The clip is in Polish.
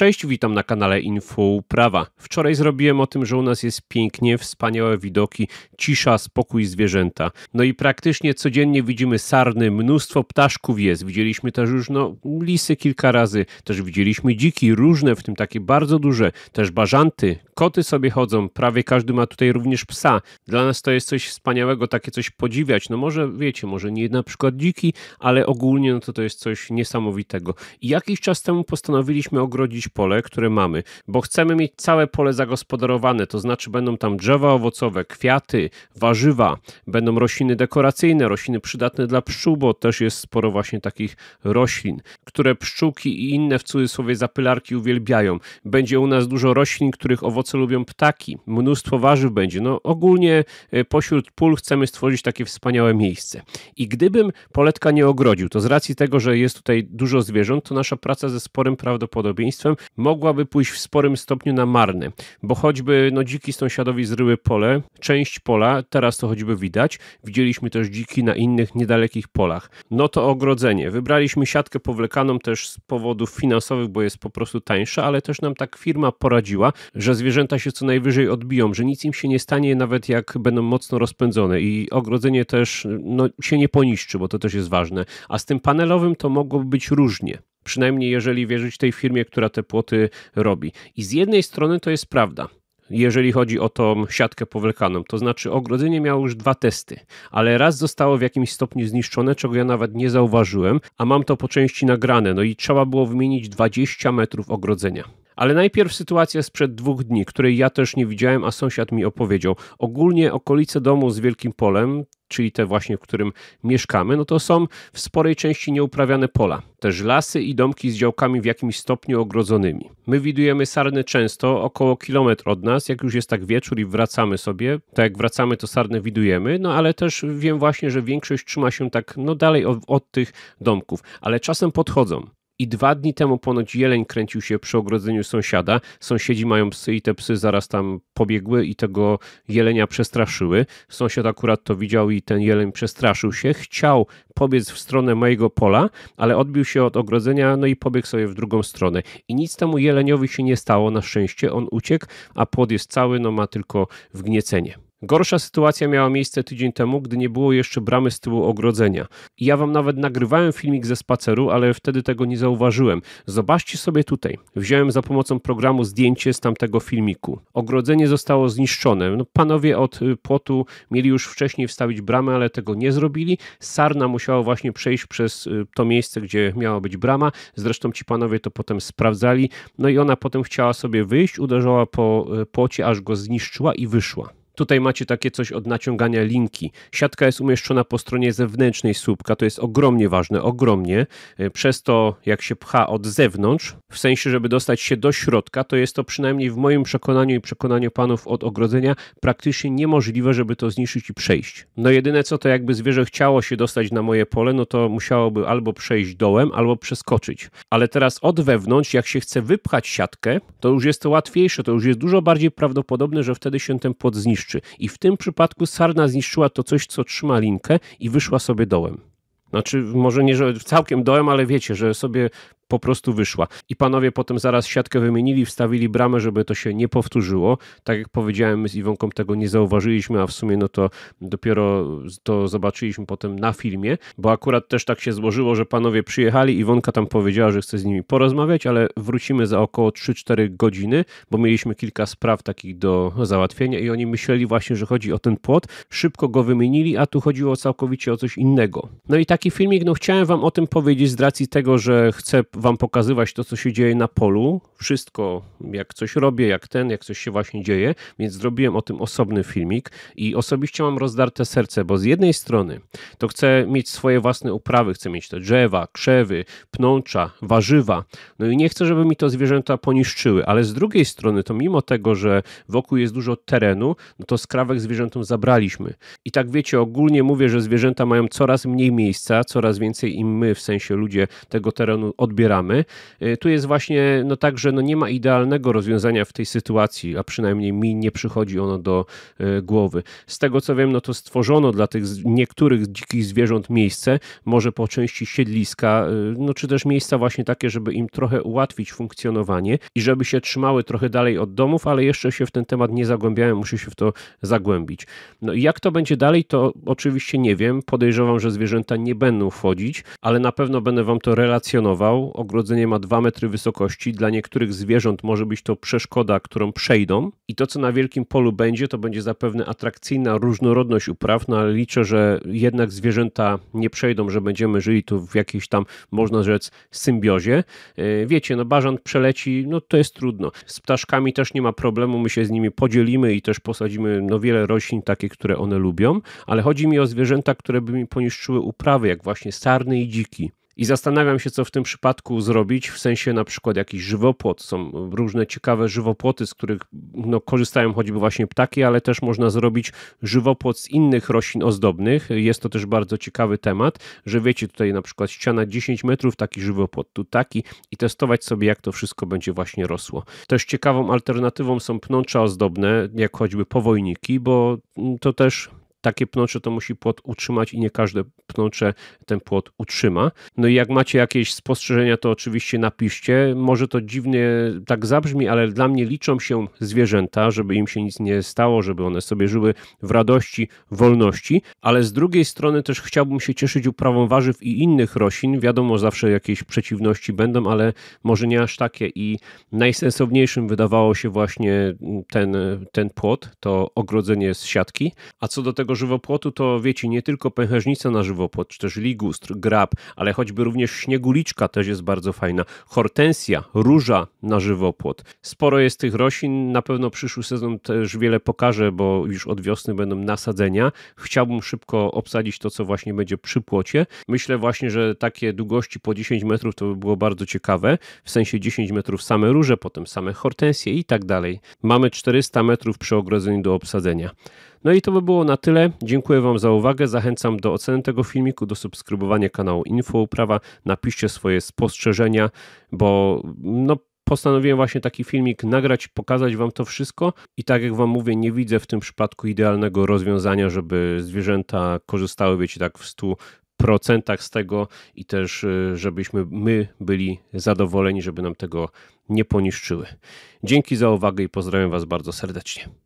Cześć, witam na kanale Info Prawa. Wczoraj zrobiłem o tym, że u nas jest pięknie, wspaniałe widoki, cisza, spokój zwierzęta. No i praktycznie codziennie widzimy sarny, mnóstwo ptaszków jest. Widzieliśmy też już no, lisy kilka razy, też widzieliśmy dziki różne, w tym takie bardzo duże, też bażanty, koty sobie chodzą, prawie każdy ma tutaj również psa. Dla nas to jest coś wspaniałego, takie coś podziwiać. No może wiecie, może nie na przykład dziki, ale ogólnie no to to jest coś niesamowitego. I jakiś czas temu postanowiliśmy ogrodzić pole, które mamy, bo chcemy mieć całe pole zagospodarowane, to znaczy będą tam drzewa owocowe, kwiaty, warzywa, będą rośliny dekoracyjne, rośliny przydatne dla pszczół, bo też jest sporo właśnie takich roślin, które pszczółki i inne w cudzysłowie zapylarki uwielbiają. Będzie u nas dużo roślin, których owoce co lubią ptaki. Mnóstwo warzyw będzie. No ogólnie e, pośród pól chcemy stworzyć takie wspaniałe miejsce. I gdybym poletka nie ogrodził, to z racji tego, że jest tutaj dużo zwierząt, to nasza praca ze sporym prawdopodobieństwem mogłaby pójść w sporym stopniu na marne, bo choćby no, dziki sąsiadowi zryły pole, część pola, teraz to choćby widać, widzieliśmy też dziki na innych niedalekich polach. No to ogrodzenie. Wybraliśmy siatkę powlekaną też z powodów finansowych, bo jest po prostu tańsza, ale też nam tak firma poradziła, że zwierzę zwierzęta się co najwyżej odbiją, że nic im się nie stanie, nawet jak będą mocno rozpędzone i ogrodzenie też no, się nie poniszczy, bo to też jest ważne. A z tym panelowym to mogłoby być różnie. Przynajmniej jeżeli wierzyć tej firmie, która te płoty robi. I z jednej strony to jest prawda, jeżeli chodzi o tą siatkę powlekaną. To znaczy ogrodzenie miało już dwa testy, ale raz zostało w jakimś stopniu zniszczone, czego ja nawet nie zauważyłem, a mam to po części nagrane, no i trzeba było wymienić 20 metrów ogrodzenia. Ale najpierw sytuacja sprzed dwóch dni, której ja też nie widziałem, a sąsiad mi opowiedział. Ogólnie okolice domu z wielkim polem, czyli te właśnie, w którym mieszkamy, no to są w sporej części nieuprawiane pola. Też lasy i domki z działkami w jakimś stopniu ogrodzonymi. My widujemy sarny często, około kilometr od nas, jak już jest tak wieczór i wracamy sobie, tak jak wracamy, to sarny widujemy, no ale też wiem właśnie, że większość trzyma się tak, no dalej od, od tych domków, ale czasem podchodzą. I dwa dni temu ponoć jeleń kręcił się przy ogrodzeniu sąsiada. Sąsiedzi mają psy i te psy zaraz tam pobiegły i tego jelenia przestraszyły. Sąsiad akurat to widział i ten jeleń przestraszył się. Chciał pobiec w stronę mojego pola, ale odbił się od ogrodzenia, no i pobiegł sobie w drugą stronę. I nic temu jeleniowi się nie stało, na szczęście. On uciekł, a płod jest cały, no ma tylko wgniecenie. Gorsza sytuacja miała miejsce tydzień temu, gdy nie było jeszcze bramy z tyłu ogrodzenia. I ja wam nawet nagrywałem filmik ze spaceru, ale wtedy tego nie zauważyłem. Zobaczcie sobie tutaj. Wziąłem za pomocą programu zdjęcie z tamtego filmiku. Ogrodzenie zostało zniszczone. No, panowie od y, płotu mieli już wcześniej wstawić bramę, ale tego nie zrobili. Sarna musiała właśnie przejść przez y, to miejsce, gdzie miała być brama. Zresztą ci panowie to potem sprawdzali. No i ona potem chciała sobie wyjść, uderzała po y, płocie, aż go zniszczyła i wyszła. Tutaj macie takie coś od naciągania linki. Siatka jest umieszczona po stronie zewnętrznej słupka, to jest ogromnie ważne, ogromnie. E, przez to, jak się pcha od zewnątrz, w sensie, żeby dostać się do środka, to jest to przynajmniej w moim przekonaniu i przekonaniu panów od ogrodzenia praktycznie niemożliwe, żeby to zniszczyć i przejść. No jedyne co, to jakby zwierzę chciało się dostać na moje pole, no to musiałoby albo przejść dołem, albo przeskoczyć. Ale teraz od wewnątrz, jak się chce wypchać siatkę, to już jest to łatwiejsze, to już jest dużo bardziej prawdopodobne, że wtedy się ten płot zniszczy. I w tym przypadku sarna zniszczyła to coś, co trzyma linkę i wyszła sobie dołem. Znaczy, może nie, że całkiem dołem, ale wiecie, że sobie po prostu wyszła. I panowie potem zaraz siatkę wymienili, wstawili bramę, żeby to się nie powtórzyło. Tak jak powiedziałem, z Iwonką tego nie zauważyliśmy, a w sumie no to dopiero to zobaczyliśmy potem na filmie, bo akurat też tak się złożyło, że panowie przyjechali, Iwonka tam powiedziała, że chce z nimi porozmawiać, ale wrócimy za około 3-4 godziny, bo mieliśmy kilka spraw takich do załatwienia i oni myśleli właśnie, że chodzi o ten płot. Szybko go wymienili, a tu chodziło całkowicie o coś innego. No i taki filmik, no chciałem wam o tym powiedzieć z racji tego, że chcę wam pokazywać to, co się dzieje na polu, wszystko, jak coś robię, jak ten, jak coś się właśnie dzieje, więc zrobiłem o tym osobny filmik i osobiście mam rozdarte serce, bo z jednej strony to chcę mieć swoje własne uprawy, chcę mieć te drzewa, krzewy, pnącza, warzywa, no i nie chcę, żeby mi to zwierzęta poniszczyły, ale z drugiej strony to mimo tego, że wokół jest dużo terenu, no to skrawek zwierzętom zabraliśmy. I tak wiecie, ogólnie mówię, że zwierzęta mają coraz mniej miejsca, coraz więcej im my, w sensie ludzie, tego terenu odbieramy E, tu jest właśnie no tak, że no nie ma idealnego rozwiązania w tej sytuacji, a przynajmniej mi nie przychodzi ono do e, głowy. Z tego co wiem, no to stworzono dla tych niektórych dzikich zwierząt miejsce, może po części siedliska, e, no czy też miejsca właśnie takie, żeby im trochę ułatwić funkcjonowanie i żeby się trzymały trochę dalej od domów, ale jeszcze się w ten temat nie zagłębiałem, muszę się w to zagłębić. No i jak to będzie dalej, to oczywiście nie wiem. Podejrzewam, że zwierzęta nie będą wchodzić, ale na pewno będę wam to relacjonował ogrodzenie ma 2 metry wysokości. Dla niektórych zwierząt może być to przeszkoda, którą przejdą. I to, co na wielkim polu będzie, to będzie zapewne atrakcyjna różnorodność upraw, no ale liczę, że jednak zwierzęta nie przejdą, że będziemy żyli tu w jakiejś tam, można rzec, symbiozie. E, wiecie, no bażant przeleci, no to jest trudno. Z ptaszkami też nie ma problemu, my się z nimi podzielimy i też posadzimy no wiele roślin takich, które one lubią, ale chodzi mi o zwierzęta, które by mi poniszczyły uprawy, jak właśnie sarny i dziki. I zastanawiam się, co w tym przypadku zrobić, w sensie na przykład jakiś żywopłot. Są różne ciekawe żywopłoty, z których no, korzystają choćby właśnie ptaki, ale też można zrobić żywopłot z innych roślin ozdobnych. Jest to też bardzo ciekawy temat, że wiecie, tutaj na przykład ściana 10 metrów, taki żywopłot, tu taki i testować sobie, jak to wszystko będzie właśnie rosło. Też ciekawą alternatywą są pnącza ozdobne, jak choćby powojniki, bo to też takie pnącze to musi płot utrzymać i nie każde pnącze ten płot utrzyma. No i jak macie jakieś spostrzeżenia, to oczywiście napiszcie. Może to dziwnie tak zabrzmi, ale dla mnie liczą się zwierzęta, żeby im się nic nie stało, żeby one sobie żyły w radości, wolności, ale z drugiej strony też chciałbym się cieszyć uprawą warzyw i innych roślin. Wiadomo, zawsze jakieś przeciwności będą, ale może nie aż takie i najsensowniejszym wydawało się właśnie ten, ten płot, to ogrodzenie z siatki. A co do tego tego żywopłotu to wiecie, nie tylko pęcherznica na żywopłot, czy też ligustr, grab, ale choćby również śnieguliczka też jest bardzo fajna. Hortensja, róża na żywopłot. Sporo jest tych roślin, na pewno przyszły sezon też wiele pokaże, bo już od wiosny będą nasadzenia. Chciałbym szybko obsadzić to, co właśnie będzie przy płocie. Myślę właśnie, że takie długości po 10 metrów to by było bardzo ciekawe, w sensie 10 metrów same róże, potem same hortensje i tak dalej. Mamy 400 metrów przy ogrodzeniu do obsadzenia. No i to by było na tyle. Dziękuję Wam za uwagę. Zachęcam do oceny tego filmiku, do subskrybowania kanału Info Uprawa. Napiszcie swoje spostrzeżenia, bo no postanowiłem właśnie taki filmik nagrać, pokazać Wam to wszystko. I tak jak Wam mówię, nie widzę w tym przypadku idealnego rozwiązania, żeby zwierzęta korzystały, wiecie, tak w 100 procentach z tego i też, y, żebyśmy my byli zadowoleni, żeby nam tego nie poniszczyły. Dzięki za uwagę i pozdrawiam Was bardzo serdecznie.